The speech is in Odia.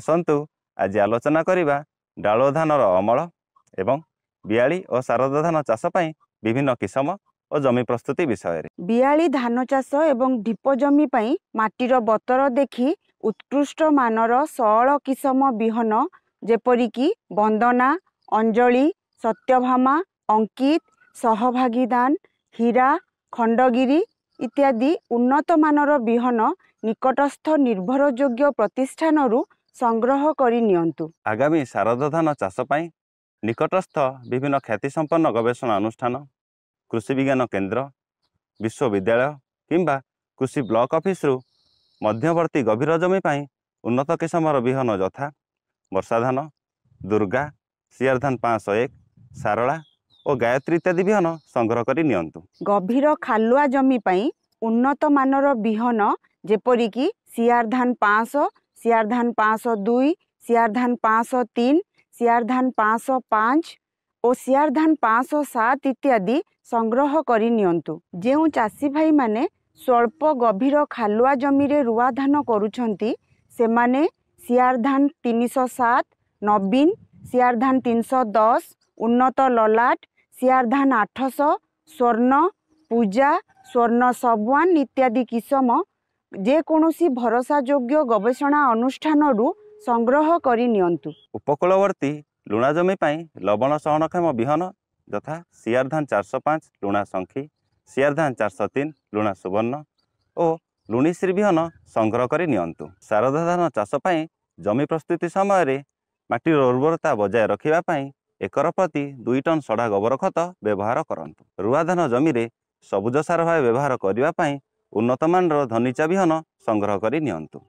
ଆସନ୍ତୁ ଆଜି ଆଲୋଚନା କରିବା ଡାଳୁଅ ଧାନର ଅମଳ ଏବଂ ବିଆଳି ଓ ଶାରଦ ଧାନ ଚାଷ ପାଇଁ ବିଭିନ୍ନ କିସମ ଓ ଜମି ପ୍ରସ୍ତୁତି ବିଷୟରେ ବିଆଳି ଧାନ ଚାଷ ଏବଂ ଢିପ ଜମି ପାଇଁ ମାଟିର ବତର ଦେଖି ଉତ୍କୃଷ୍ଟ ମାନର ସରଳ କିସମ ବିହନ ଯେପରିକି ବନ୍ଦନା ଅଞ୍ଜଳି ସତ୍ୟଭାମା ଅଙ୍କିତ ସହଭାଗୀଦାନ ହୀରା ଖଣ୍ଡଗିରି ଇତ୍ୟାଦି ଉନ୍ନତମାନର ବିହନ ନିକଟସ୍ଥ ନିର୍ଭରଯୋଗ୍ୟ ପ୍ରତିଷ୍ଠାନରୁ ସଂଗ୍ରହ କରି ନିଅନ୍ତୁ ଆଗାମୀ ଶାରଦ ଧାନ ଚାଷ ପାଇଁ ନିକଟସ୍ଥ ବିଭିନ୍ନ ଖ୍ୟାତି ସମ୍ପନ୍ନ ଗବେଷଣା ଅନୁଷ୍ଠାନ କୃଷି ବିଜ୍ଞାନ କେନ୍ଦ୍ର ବିଶ୍ୱବିଦ୍ୟାଳୟ କିମ୍ବା କୃଷି ବ୍ଲକ ଅଫିସରୁ ମଧ୍ୟବର୍ତ୍ତୀ ଗଭୀର ଜମି ପାଇଁ ଉନ୍ନତ କିସମର ବିହନ ଯଥା ବର୍ଷାଧାନ ଦୁର୍ଗା ସିଆରଧାନ ପାଞ୍ଚଶହ ଏକ ସାରଳା ଓ ଗାୟତ୍ରୀ ଇତ୍ୟାଦି ବିହନ ସଂଗ୍ରହ କରି ନିଅନ୍ତୁ ଗଭୀର ଖାଲୁଆ ଜମି ପାଇଁ ଉନ୍ନତମାନର ବିହନ ଯେପରିକି ସିଆରଧାନ ପାଞ୍ଚଶହ सियार धान पाँच सौ दुई सियार धान पाँच सौ तीन सियार धान पाँच सौ पाँच ଓ ସିଆର ଧାନ ପାଞ୍ଚଶହ ସାତ ଇତ୍ୟାଦି ସଂଗ୍ରହ କରି ନିଅନ୍ତୁ ଯେଉଁ ଚାଷୀ ଭାଇମାନେ ସ୍ୱଳ୍ପ ଗଭୀର ଖାଲୁଆ ଜମିରେ ରୁଆ ଧାନ କରୁଛନ୍ତି ସେମାନେ ସିଆର ଧାନ ତିନିଶହ ସାତ ନବୀନ ସିଆର ଧାନ ତିନିଶହ ଦଶ ଉନ୍ନତ ଲଲାଟ ସିଆର ଧାନ ଆଠଶହ ସ୍ୱର୍ଣ୍ଣ ପୂଜା ସ୍ୱର୍ଣ୍ଣ ସବୱାନ ଇତ୍ୟାଦି କିସମ ଯେକୌଣସି ଭରସାଯୋଗ୍ୟ ଗବେଷଣା ଅନୁଷ୍ଠାନରୁ ସଂଗ୍ରହ କରି ନିଅନ୍ତୁ ଉପକୂଳବର୍ତ୍ତୀ ଲୁଣା ଜମି ପାଇଁ ଲବଣ ସହନକ୍ଷମ ବିହନ ଯଥା ସିଆର୍ ଧାନ ଚାରିଶହ ପାଞ୍ଚ ଲୁଣା ଶଙ୍ଖି ସିଆର୍ ଧାନ ଚାରିଶହ ତିନି ଲୁଣା ସୁବର୍ଣ୍ଣ ଓ ଲୁଣିଶ୍ରୀ ବିହନ ସଂଗ୍ରହ କରି ନିଅନ୍ତୁ ଶାରଦା ଧାନ ଚାଷ ପାଇଁ ଜମି ପ୍ରସ୍ତୁତି ସମୟରେ ମାଟିର ଉର୍ବରତା ବଜାୟ ରଖିବା ପାଇଁ ଏକର ପ୍ରତି ଦୁଇ ଟନ୍ ସଢ଼ା ଗୋବର ଖତ ବ୍ୟବହାର କରନ୍ତୁ ରୁଆ ଧାନ ଜମିରେ ସବୁଜ ସାର ଭାବେ ବ୍ୟବହାର କରିବା ପାଇଁ ଉନ୍ନତମାନର ଧନିଚା ବିହନ ସଂଗ୍ରହ କରି ନିଅନ୍ତୁ